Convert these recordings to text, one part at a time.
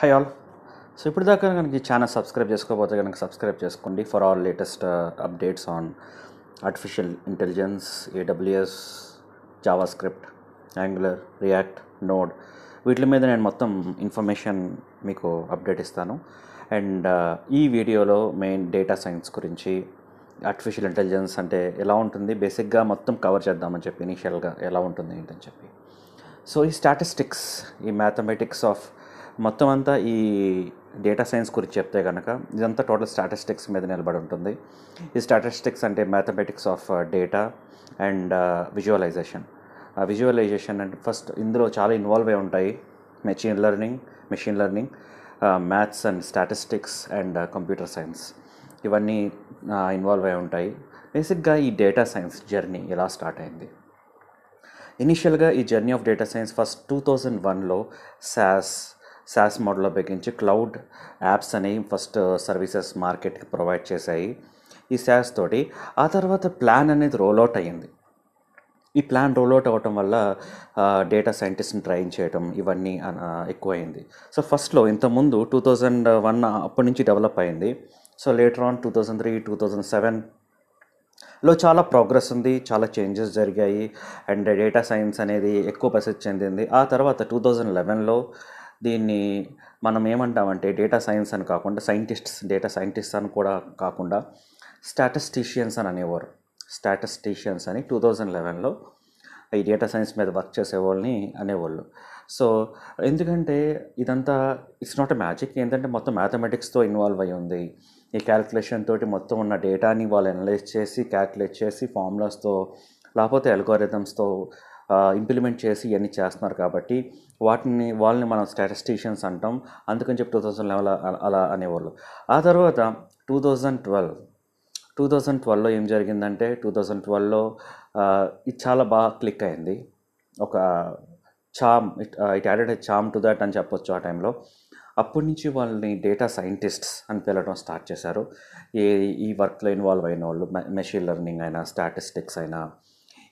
high all so ఇప్పుడు దాకా కనుక ఈ ఛానల్ సబ్స్క్రైబ్ చేసుకోకపోతే కనుక సబ్స్క్రైబ్ చేసుకోండి for all latest updates on artificial intelligence AWS JavaScript Angular React Node వీటి మీద నేను మొత్తం ఇన్ఫర్మేషన్ మీకు అప్డేట్ ఇస్తాను అండ్ uh, ఈ వీడియోలో మెయిన్ డేటా సైన్స్ గురించి ఆర్టిఫిషియల్ ఇంటెలిజెన్స్ అంటే ఎలా ఉంటుంది బేసిక్గా మొత్తం కవర్ చేద్దామని చెప్పి ఇనీషియల్గా ఎలా ఉంటుంది ఏంటని చెప్పి సో ఈ స్టాటిస్టిక్స్ ఈ మ్యాథమెటిక్స్ ఆఫ్ మొత్తం అంతా ఈ డేటా సైన్స్ గురించి చెప్తే కనుక ఇదంతా టోటల్ స్టాటిస్టిక్స్ మీద నిలబడి ఉంటుంది ఈ స్టాటిస్టిక్స్ అంటే mathematics of data uh, and visualisation uh, visualisation అంటే ఫస్ట్ ఇందులో చాలా ఇన్వాల్వ్ అయి ఉంటాయి machine learning machine learning maths and statistics and computer science ఇవన్నీ ఇన్వాల్వ్ uh, అయి ఉంటాయి బేసిక్గా ఈ డేటా సైన్స్ జర్నీ ఎలా స్టార్ట్ అయింది ఇనిషియల్గా ఈ journey of data science first two thousand వన్లో సాస్ సాస్ మోడల్లో ఉపయోగించి క్లౌడ్ యాప్స్ అనేవి ఫస్ట్ uh, సర్వీసెస్ మార్కెట్కి ప్రొవైడ్ చేశాయి ఈ సాస్ తోటి ఆ తర్వాత ప్లాన్ అనేది రోల్అవుట్ అయ్యింది ఈ ప్లాన్ రోల్అవుట్ అవ్వటం వల్ల uh, డేటా సైంటిస్ట్ని ట్రైన్ చేయడం ఇవన్నీ uh, ఎక్కువైంది సో ఫస్ట్లో ఇంతకుముందు టూ థౌజండ్ వన్ అప్పటి నుంచి డెవలప్ అయింది so later on two thousand three two thousand seven లో చాలా ప్రోగ్రెస్ ఉంది చాలా చేంజెస్ జరిగాయి అండ్ డేటా సైన్స్ అనేది ఎక్కువ ప్రసిద్ధి చెందింది ఆ తర్వాత టూ థౌజండ్ లెవెన్లో దీన్ని మనం ఏమంటామంటే డేటా సైన్స్ అని కాకుండా సైంటిస్ట్స్ డేటా సైంటిస్ట్ అని కూడా కాకుండా స్టాటిస్టీషియన్స్ అని అనేవారు స్టాటిస్టీషియన్స్ అని టూ థౌజండ్ లెవెన్లో ఈ డేటా సైన్స్ మీద వర్క్ చేసేవాళ్ళని అనేవాళ్ళు సో ఎందుకంటే ఇదంతా ఇట్స్ నాట్ ఎ మ్యాజిక్ ఏంటంటే మొత్తం మ్యాథమెటిక్స్తో ఇన్వాల్వ్ అయి ఉంది ఈ క్యాలిక్యులేషన్ తోటి మొత్తం ఉన్న డేటాని వాళ్ళు అనలైజ్ చేసి క్యాలిక్యులేట్ చేసి ఫార్ములాస్తో లేకపోతే అల్గోరిథమ్స్తో ఇంప్లిమెంట్ చేసి ఇవన్నీ చేస్తున్నారు కాబట్టి వాటిని వాళ్ళని మనం స్టాటిస్టిషియన్స్ అంటాం అందుకని చెప్పి టూ థౌజండ్ లెవెల్ అలా అనేవాళ్ళు ఆ తర్వాత two thousand twelve two thousand ట్వెల్వ్లో ఏం జరిగిందంటే టూ థౌజండ్ ట్వెల్వ్లో ఇది చాలా బాగా క్లిక్ అయింది ఒక charm it it added charm to that అని చెప్పొచ్చు ఆ టైంలో అప్పటి నుంచి వాళ్ళని డేటా సైంటిస్ట్స్ అని పిలవడం స్టార్ట్ చేశారు ఈ ఈ వర్క్లో ఇన్వాల్వ్ అయిన వాళ్ళు మెషిన్ లెర్నింగ్ అయినా స్టాటిస్టిక్స్ అయినా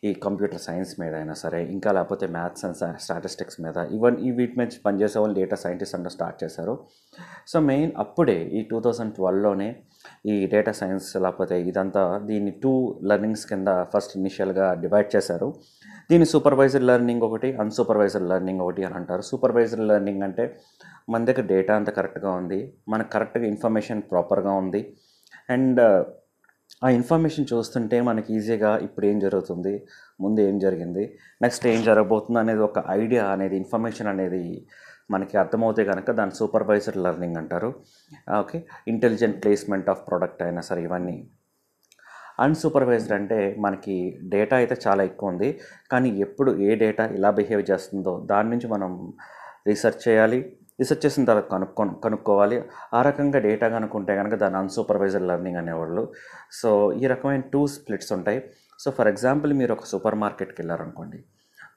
ఈ కంప్యూటర్ సైన్స్ మీద అయినా సరే ఇంకా లేకపోతే మ్యాథ్స్ అండ్ స్టాటిస్టిక్స్ మీద ఈవెన్ ఈ వీటి మీద పనిచేసే వాళ్ళు డేటా సైంటిస్ట్ అంటే స్టార్ట్ చేశారు సో మెయిన్ అప్పుడే ఈ టూ థౌజండ్ ట్వెల్వ్లోనే ఈ డేటా సైన్స్ లేకపోతే ఇదంతా దీన్ని టూ లెర్నింగ్స్ కింద ఫస్ట్ ఇనిషియల్గా డివైడ్ చేశారు దీన్ని సూపర్వైజర్ లెర్నింగ్ ఒకటి అన్సూపర్వైజర్ లెర్నింగ్ ఒకటి అని అంటారు సూపర్వైజర్ లెర్నింగ్ అంటే మన దగ్గర డేటా అంత కరెక్ట్గా ఉంది మనకు కరెక్ట్గా ఇన్ఫర్మేషన్ ప్రాపర్గా ఉంది అండ్ ఆ ఇన్ఫర్మేషన్ చూస్తుంటే మనకి ఈజీగా ఇప్పుడు ఏం జరుగుతుంది ముందు ఏం జరిగింది నెక్స్ట్ ఏం జరగబోతుంది అనేది ఒక ఐడియా అనేది ఇన్ఫర్మేషన్ అనేది మనకి అర్థమవుతే కనుక దాని సూపర్వైజర్ లెర్నింగ్ అంటారు okay intelligent placement of product అయినా సరే ఇవన్నీ అన్సూపర్వైజ్డ్ అంటే మనకి డేటా అయితే చాలా ఎక్కువ ఉంది కానీ ఎప్పుడు ఏ డేటా ఎలా బిహేవ్ చేస్తుందో దాని నుంచి మనం రీసెర్చ్ చేయాలి రీసెర్చ్ చేసిన తర్వాత కనుక్కో కనుక్కోవాలి ఆ రకంగా డేటా కనుక్కుంటే కనుక దాని అన్సూపర్వైజర్ లెర్నింగ్ అనేవాళ్ళు సో ఈ రకమైన టూ స్ప్లిట్స్ ఉంటాయి సో ఫర్ ఎగ్జాంపుల్ మీరు ఒక సూపర్ మార్కెట్కి వెళ్ళారనుకోండి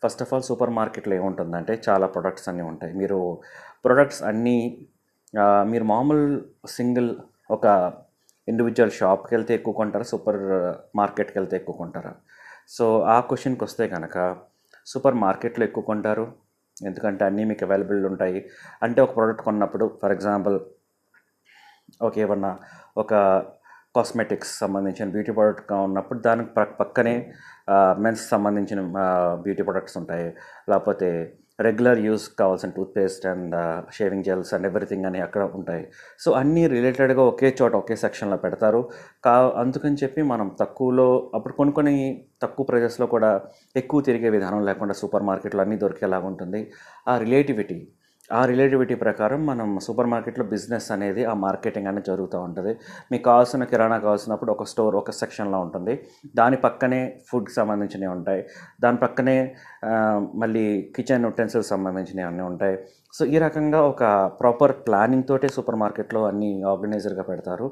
ఫస్ట్ ఆఫ్ ఆల్ సూపర్ మార్కెట్లో ఏముంటుందంటే చాలా ప్రొడక్ట్స్ అన్నీ ఉంటాయి మీరు ప్రొడక్ట్స్ అన్నీ మీరు మామూలు సింగిల్ ఒక ఇండివిజువల్ షాప్కి వెళ్తే ఎక్కువ కొంటారా సూపర్ మార్కెట్కి వెళ్తే ఎక్కువ కొంటారా సో ఆ క్వశ్చన్కి వస్తే కనుక సూపర్ మార్కెట్లో ఎక్కువ కొంటారు ఎందుకంటే అన్నీ మీకు అవైలబుల్ ఉంటాయి అంటే ఒక ప్రోడక్ట్ కొన్నప్పుడు ఫర్ ఎగ్జాంపుల్ ఒక ఏమన్నా ఒక కాస్మెటిక్స్ సంబంధించిన బ్యూటీ ప్రోడక్ట్గా ఉన్నప్పుడు దానికి పక్కనే మెన్స్ సంబంధించిన బ్యూటీ ప్రోడక్ట్స్ ఉంటాయి లేకపోతే రెగ్యులర్ యూస్ కావాల్సిన toothpaste and shaving gels and everything అని అక్కడ ఉంటాయి సో అన్నీ రిలేటెడ్గా ఒకే చోట ఒకే సెక్షన్లో పెడతారు కా అందుకని చెప్పి మనం తక్కువలో అప్పుడు కొన్ని కొన్ని తక్కువ ప్రైజెస్లో కూడా ఎక్కువ తిరిగే విధానం లేకుండా సూపర్ మార్కెట్లో అన్నీ దొరికేలాగా ఉంటుంది ఆ రిలేటివిటీ ఆ రిలేటివిటీ ప్రకారం మనం సూపర్ మార్కెట్లో బిజినెస్ అనేది ఆ మార్కెటింగ్ అనేది జరుగుతూ ఉంటుంది మీకు కావాల్సిన కిరాణా కావాల్సినప్పుడు ఒక స్టోర్ ఒక సెక్షన్లో ఉంటుంది దాని పక్కనే ఫుడ్కి సంబంధించినవి ఉంటాయి దాని పక్కనే మళ్ళీ కిచెన్ ఉటెన్సిల్స్ సంబంధించినవి అన్నీ ఉంటాయి సో ఈ రకంగా ఒక ప్రాపర్ ప్లానింగ్ తోటే సూపర్ మార్కెట్లో అన్ని ఆర్గనైజర్గా పెడతారు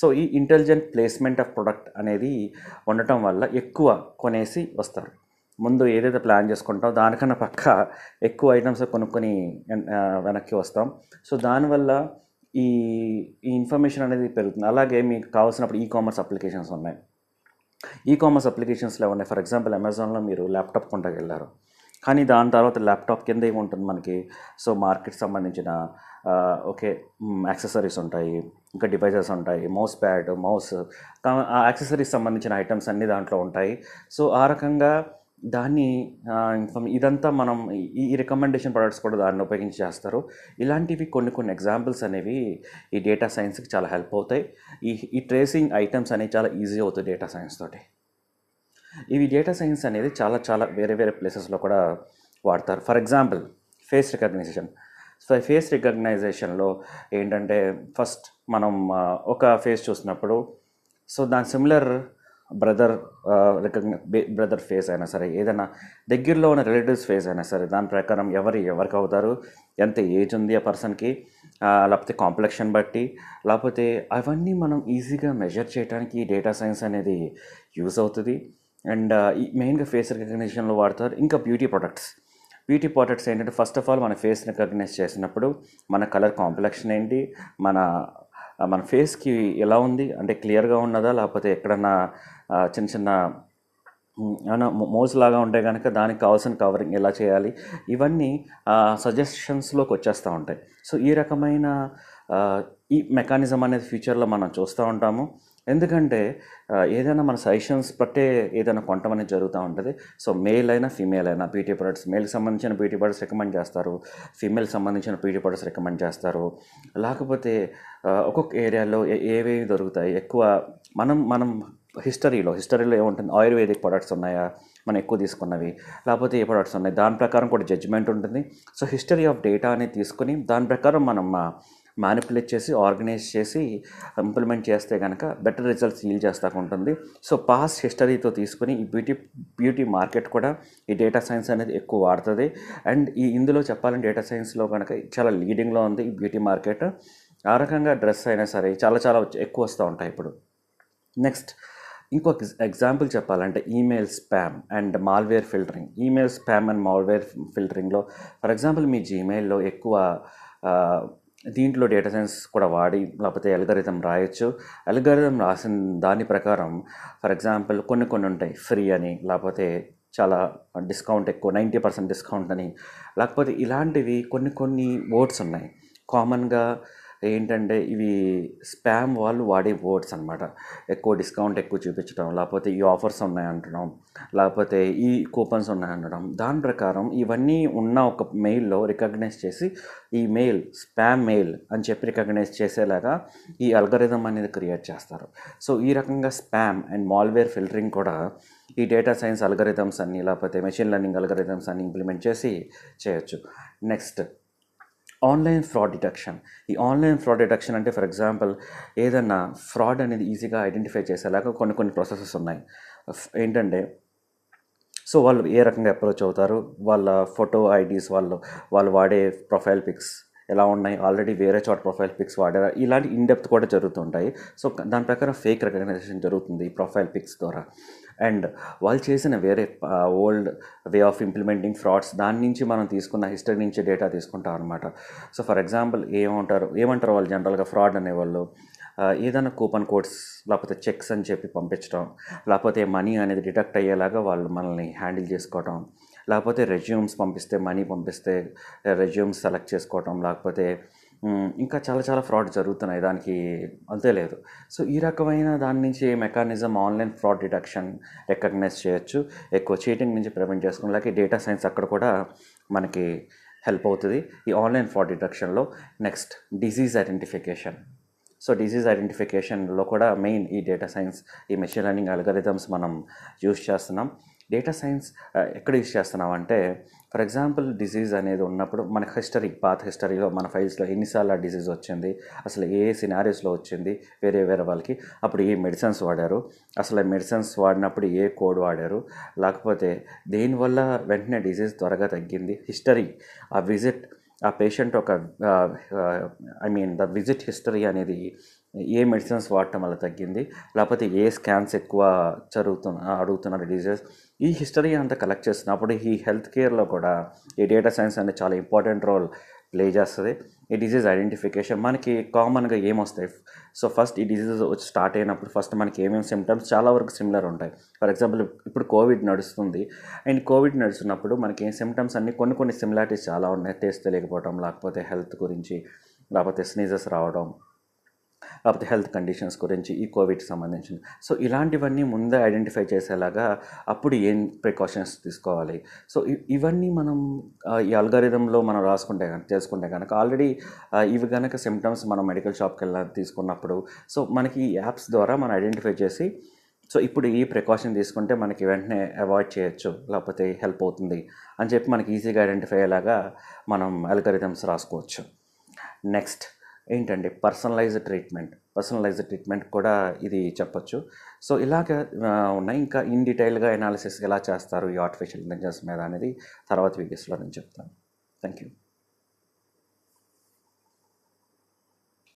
సో ఈ ఇంటెలిజెంట్ ప్లేస్మెంట్ ఆఫ్ ప్రొడక్ట్ అనేది ఉండటం వల్ల ఎక్కువ కొనేసి వస్తారు ముందు ఏదైతే ప్లాన్ చేసుకుంటాం దానికన్నా పక్క ఎక్కువ ఐటమ్స్ కొనుక్కొని వెనక్కి వస్తాం సో దానివల్ల ఈ ఈ ఇన్ఫర్మేషన్ అనేది పెరుగుతుంది అలాగే మీకు కావాల్సినప్పుడు ఈ కామర్స్ అప్లికేషన్స్ ఉన్నాయి ఈ కామర్స్ అప్లికేషన్స్లో ఉన్నాయి ఫర్ ఎగ్జాంపుల్ అమెజాన్లో మీరు ల్యాప్టాప్ కొంటకి వెళ్ళారు కానీ దాని తర్వాత ల్యాప్టాప్ కింద ఏముంటుంది మనకి సో మార్కెట్ సంబంధించిన ఓకే యాక్సెసరీస్ ఉంటాయి ఇంకా డివైజెస్ ఉంటాయి మౌస్ ప్యాడ్ మౌస్ ఆ యాక్సెసరీస్ సంబంధించిన ఐటమ్స్ అన్నీ దాంట్లో ఉంటాయి సో ఆ రకంగా దాన్ని ఇదంతా మనం ఈ రికమెండేషన్ ప్రొడక్ట్స్ కూడా దాన్ని ఉపయోగించి చేస్తారు ఇలాంటివి కొన్ని కొన్ని ఎగ్జాంపుల్స్ అనేవి ఈ డేటా సైన్స్కి చాలా హెల్ప్ అవుతాయి ఈ ఈ ట్రేసింగ్ ఐటమ్స్ అనేవి చాలా ఈజీ అవుతాయి డేటా సైన్స్ తోటి ఇవి డేటా సైన్స్ అనేది చాలా చాలా వేరే వేరే ప్లేసెస్లో కూడా వాడతారు for example face recognisation so face రికగ్నైజేషన్లో ఏంటంటే ఫస్ట్ మనం ఒక ఫేస్ చూసినప్పుడు సో దాని సిమిలర్ బ్రదర్ బ్రదర్ ఫేస్ అయినా సరే ఏదైనా దగ్గరలో ఉన్న రిలేటివ్స్ ఫేస్ అయినా సరే దాని ప్రకారం ఎవరు ఎవరికి అవుతారు ఎంత ఏజ్ ఉంది ఆ పర్సన్కి లేకపోతే కాంప్లెక్షన్ బట్టి లేకపోతే అవన్నీ మనం ఈజీగా మెజర్ చేయడానికి డేటా సైన్స్ అనేది యూజ్ అవుతుంది అండ్ మెయిన్గా ఫేస్ రికగ్నిషన్లో వాడతారు ఇంకా బ్యూటీ ప్రొడక్ట్స్ బ్యూటీ ప్రోడక్ట్స్ ఏంటంటే ఫస్ట్ ఆఫ్ ఆల్ మన ఫేస్ రికగ్నైజ్ చేసినప్పుడు మన కలర్ కాంప్లెక్షన్ ఏంటి మన మన ఫేస్కి ఎలా ఉంది అంటే క్లియర్గా ఉన్నదా లేకపోతే ఎక్కడన్నా చిన్న చిన్న లాగా ఉంటే కనుక దానికి కావాల్సిన కవరింగ్ ఎలా చేయాలి ఇవన్నీ సజెషన్స్లోకి వచ్చేస్తూ ఉంటాయి సో ఈ రకమైన ఈ మెకానిజం అనేది ఫ్యూచర్లో మనం చూస్తూ ఉంటాము ఎందుకంటే ఏదైనా మన సజెషన్స్ బట్టే ఏదైనా కొంటం అనేది జరుగుతూ ఉంటుంది సో మేల్ అయినా ఫీమేల్ అయినా బ్యూటీ ప్రొడక్ట్స్ మేల్కి సంబంధించిన బ్యూటీ ప్రొడక్ట్స్ రికమెండ్ చేస్తారు ఫీమేల్ సంబంధించిన బ్యూటీ ప్రొడక్ట్స్ రికమెండ్ చేస్తారు లేకపోతే ఒక్కొక్క ఏరియాలో ఏవేవి దొరుకుతాయి ఎక్కువ మనం మనం హిస్టరీలో హిస్టరీలో ఏముంటుంది ఆయుర్వేదిక్ ప్రొడక్ట్స్ ఉన్నాయా మనం ఎక్కువ తీసుకున్నవి లేకపోతే ఏ ప్రొడక్ట్స్ ఉన్నాయి దాని ప్రకారం కూడా జడ్జిమెంట్ ఉంటుంది సో హిస్టరీ ఆఫ్ డేటా అనేది తీసుకుని దాని ప్రకారం మనం మ్యానిపులేట్ చేసి ఆర్గనైజ్ చేసి ఇంప్లిమెంట్ చేస్తే కనుక బెటర్ రిజల్ట్స్ ఫీల్ చేస్తాకు ఉంటుంది సో పాస్ట్ హిస్టరీతో తీసుకుని ఈ బ్యూటీ బ్యూటీ మార్కెట్ కూడా ఈ డేటా సైన్స్ అనేది ఎక్కువ వాడుతుంది అండ్ ఈ ఇందులో చెప్పాలంటే డేటా సైన్స్లో కనుక చాలా లీడింగ్లో ఉంది ఈ బ్యూటీ మార్కెట్ ఆ రకంగా డ్రెస్ అయినా సరే చాలా చాలా ఎక్కువ వస్తూ ఉంటాయి ఇప్పుడు నెక్స్ట్ ఇంకొక ఎగ్జాంపుల్ చెప్పాలంటే email spam and malware filtering email spam and malware ఫిల్టరింగ్లో ఫర్ ఎగ్జాంపుల్ మీ జీమెయిల్లో ఎక్కువ దీంట్లో డేటా సైన్స్ కూడా వాడి లేకపోతే ఎలగరిథం రాయొచ్చు ఎల్గరిథం రాసిన దాని ప్రకారం ఫర్ ఎగ్జాంపుల్ కొన్ని కొన్ని ఉంటాయి ఫ్రీ అని లేకపోతే చాలా డిస్కౌంట్ ఎక్కువ నైంటీ పర్సెంట్ డిస్కౌంట్ అని లేకపోతే ఇలాంటివి కొన్ని కొన్ని వర్డ్స్ ఉన్నాయి కామన్గా ఏంటంటే ఇవి స్పామ్ వాళ్ళు వాడే వర్డ్స్ అనమాట ఎక్కువ డిస్కౌంట్ ఎక్కువ చూపించడం లేకపోతే ఈ ఆఫర్స్ ఉన్నాయంటడం లేకపోతే ఈ కూపన్స్ ఉన్నాయనడం దాని ప్రకారం ఇవన్నీ ఉన్న ఒక మెయిల్లో రికగ్నైజ్ చేసి ఈ మెయిల్ స్పామ్ మెయిల్ అని చెప్పి రికగ్నైజ్ చేసేలాగా ఈ అల్గరిథం అనేది క్రియేట్ చేస్తారు సో ఈ రకంగా స్పామ్ అండ్ మాల్వేర్ ఫిల్టరింగ్ కూడా ఈ డేటా సైన్స్ అల్గరిథమ్స్ అన్ని లేకపోతే మెషిన్ లెర్నింగ్ అల్గరిథమ్స్ అన్ని ఇంప్లిమెంట్ చేసి చేయొచ్చు నెక్స్ట్ ఆన్లైన్ ఫ్రాడ్ డిటెక్షన్ ఈ ఆన్లైన్ ఫ్రాడ్ డిటెక్షన్ అంటే ఫర్ ఎగ్జాంపుల్ ఏదన్నా ఫ్రాడ్ అనేది ఈజీగా ఐడెంటిఫై చేసేలాగా కొన్ని కొన్ని ప్రాసెసెస్ ఉన్నాయి ఏంటంటే సో వాళ్ళు ఏ రకంగా అప్రోచ్ అవుతారు వాళ్ళ ఫోటో ఐడీస్ వాళ్ళు వాళ్ళు వాడే ప్రొఫైల్ పిక్స్ ఎలా ఉన్నాయి ఆల్రెడీ వేరే చోట ప్రొఫైల్ పిక్స్ వాడారా ఇలాంటి ఇన్ డెప్త్ కూడా జరుగుతుంటాయి సో దాని ప్రకారం ఫేక్ రికగ్నైజేషన్ జరుగుతుంది ఈ ప్రొఫైల్ పిక్స్ ద్వారా అండ్ వాళ్ళు చేసిన వేరే old way of implementing frauds దాని నుంచి మనం తీసుకున్న హిస్టరీ నుంచి డేటా తీసుకుంటాం అనమాట సో ఫర్ ఎగ్జాంపుల్ ఏమంటారు ఏమంటారు వాళ్ళు జనరల్గా ఫ్రాడ్ అనేవాళ్ళు ఏదైనా కూపన్ కోడ్స్ లేకపోతే చెక్స్ అని చెప్పి పంపించడం లేకపోతే మనీ అనేది డిటెక్ట్ అయ్యేలాగా వాళ్ళు మనల్ని హ్యాండిల్ చేసుకోవటం లేకపోతే రెజ్యూమ్స్ పంపిస్తే మనీ పంపిస్తే రెజ్యూమ్స్ సెలెక్ట్ చేసుకోవటం లేకపోతే ఇంకా చాలా చాలా ఫ్రాడ్ జరుగుతున్నాయి దానికి అంతే లేదు సో ఈ రకమైన దాని నుంచి mechanism online fraud detection recognise చేయొచ్చు ఎక్కువ చీటింగ్ నుంచి ప్రివెంట్ చేసుకుని లేక డేటా సైన్స్ అక్కడ కూడా మనకి హెల్ప్ అవుతుంది ఈ ఆన్లైన్ ఫ్రాడ్ డిటెక్షన్లో next disease identification so disease ఐడెంటిఫికేషన్లో కూడా మెయిన్ ఈ డేటా సైన్స్ ఈ మెషిన్ లెర్నింగ్ అల్గరిథమ్స్ మనం యూజ్ చేస్తున్నాం డేటా సైన్స్ ఎక్కడ యూజ్ చేస్తున్నాం అంటే ఫర్ ఎగ్జాంపుల్ డిసీజ్ అనేది ఉన్నప్పుడు మన హిస్టరీ పాత హిస్టరీలో మన ఫైల్స్లో ఎన్నిసార్లు ఆ డిసీజ్ వచ్చింది అసలు ఏ సినారీస్లో వచ్చింది వేరే వేరే వాళ్ళకి అప్పుడు ఏ మెడిసిన్స్ వాడారు అసలు మెడిసిన్స్ వాడినప్పుడు ఏ కోడ్ వాడారు లేకపోతే దేనివల్ల వెంటనే డిసీజ్ త్వరగా తగ్గింది హిస్టరీ ఆ విజిట్ ఆ పేషెంట్ ఒక I mean the visit history అనేది ఏ మెడిసిన్స్ వాడటం వల్ల తగ్గింది లేకపోతే ఏ స్కాన్స్ ఎక్కువ జరుగుతున్న అడుగుతున్నారు డిజీజెస్ ఈ హిస్టరీ అంతా కలెక్ట్ చేస్తున్నప్పుడు ఈ హెల్త్ కేర్లో కూడా ఈ డేటా సైన్స్ అనేది చాలా ఇంపార్టెంట్ రోల్ ప్లే చేస్తుంది ఈ డిజీజ్ ఐడెంటిఫికేషన్ మనకి కామన్గా ఏమొస్తాయి సో ఫస్ట్ ఈ డిజీజెస్ వచ్చి స్టార్ట్ అయినప్పుడు ఫస్ట్ మనకి ఏమేమి సిమ్టమ్స్ చాలా వరకు సిమిలర్ ఉంటాయి ఫర్ ఎగ్జాంపుల్ ఇప్పుడు కోవిడ్ నడుస్తుంది అండ్ కోవిడ్ నడుస్తున్నప్పుడు మనకి సిమ్టమ్స్ అన్నీ కొన్ని కొన్ని సిమిలారిటీస్ చాలా ఉన్నాయి టేస్ట్ తెలియకపోవడం లేకపోతే హెల్త్ గురించి లేకపోతే స్నీజెస్ రావడం లేకపోతే హెల్త్ కండిషన్స్ గురించి ఈ కోవిడ్ సంబంధించిన సో ఇలాంటివన్నీ ముందే ఐడెంటిఫై చేసేలాగా అప్పుడు ఏం ప్రికాషన్స్ తీసుకోవాలి సో ఇవన్నీ మనం ఈ అల్గారిథంలో మనం రాసుకుంటే కనుక తెలుసుకుంటే కనుక ఆల్రెడీ ఇవి కనుక సిమ్టమ్స్ మనం మెడికల్ షాప్కి వెళ్ళి తీసుకున్నప్పుడు సో మనకి ఈ యాప్స్ ద్వారా మనం ఐడెంటిఫై చేసి సో ఇప్పుడు ఈ ప్రికాషన్ తీసుకుంటే మనకి వెంటనే అవాయిడ్ చేయొచ్చు లేకపోతే హెల్ప్ అవుతుంది అని చెప్పి మనకి ఈజీగా ఐడెంటిఫై అయ్యేలాగా మనం అల్గరిథమ్స్ రాసుకోవచ్చు నెక్స్ట్ ఏంటండి పర్సనలైజ్ ట్రీట్మెంట్ పర్సనలైజ్డ్ ట్రీట్మెంట్ కూడా ఇది చెప్పొచ్చు సో ఇలాగ ఉన్నాయి ఇంకా ఇన్ డీటెయిల్గా ఎనాలిసిస్ ఎలా చేస్తారు ఈ ఆర్టిఫిషియల్ ఇంటెలిజెన్స్ మీద అనేది తర్వాత వీడియోస్లో నేను చెప్తాను థ్యాంక్ యూ